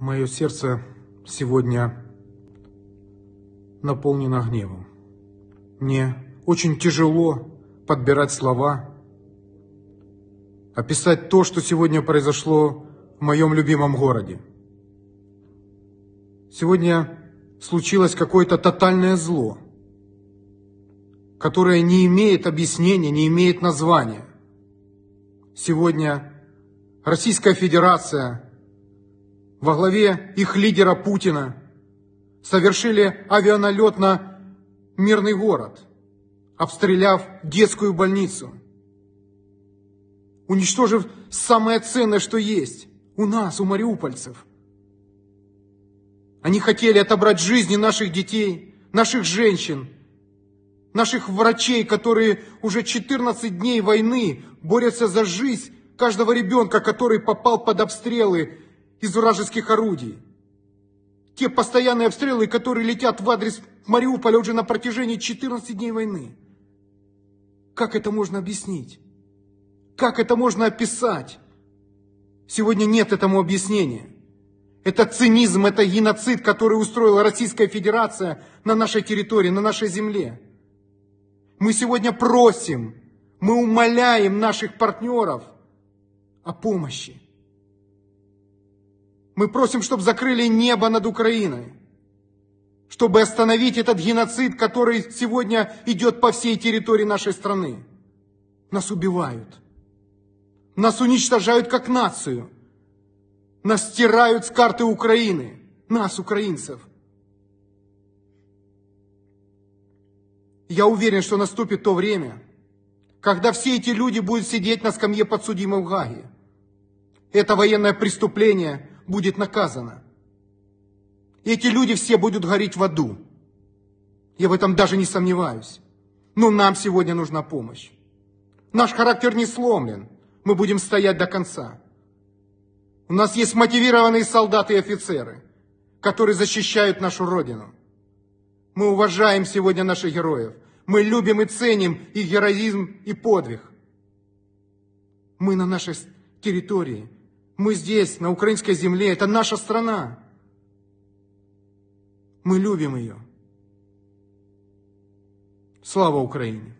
Мое сердце сегодня наполнено гневом. Мне очень тяжело подбирать слова, описать то, что сегодня произошло в моем любимом городе. Сегодня случилось какое-то тотальное зло, которое не имеет объяснения, не имеет названия. Сегодня Российская Федерация – во главе их лидера Путина совершили авианалет на мирный город, обстреляв детскую больницу, уничтожив самое ценное, что есть у нас, у мариупольцев. Они хотели отобрать жизни наших детей, наших женщин, наших врачей, которые уже 14 дней войны борются за жизнь каждого ребенка, который попал под обстрелы из вражеских орудий. Те постоянные обстрелы, которые летят в адрес Мариуполя уже на протяжении 14 дней войны. Как это можно объяснить? Как это можно описать? Сегодня нет этому объяснения. Это цинизм, это геноцид, который устроила Российская Федерация на нашей территории, на нашей земле. Мы сегодня просим, мы умоляем наших партнеров о помощи. Мы просим, чтобы закрыли небо над Украиной, чтобы остановить этот геноцид, который сегодня идет по всей территории нашей страны. Нас убивают. Нас уничтожают как нацию. Нас стирают с карты Украины. Нас, украинцев. Я уверен, что наступит то время, когда все эти люди будут сидеть на скамье подсудимых в Гаге. Это военное преступление – будет наказано. эти люди все будут гореть в аду. Я в этом даже не сомневаюсь. Но нам сегодня нужна помощь. Наш характер не сломлен. Мы будем стоять до конца. У нас есть мотивированные солдаты и офицеры, которые защищают нашу Родину. Мы уважаем сегодня наших героев. Мы любим и ценим их героизм и подвиг. Мы на нашей территории – мы здесь, на украинской земле, это наша страна. Мы любим ее. Слава Украине!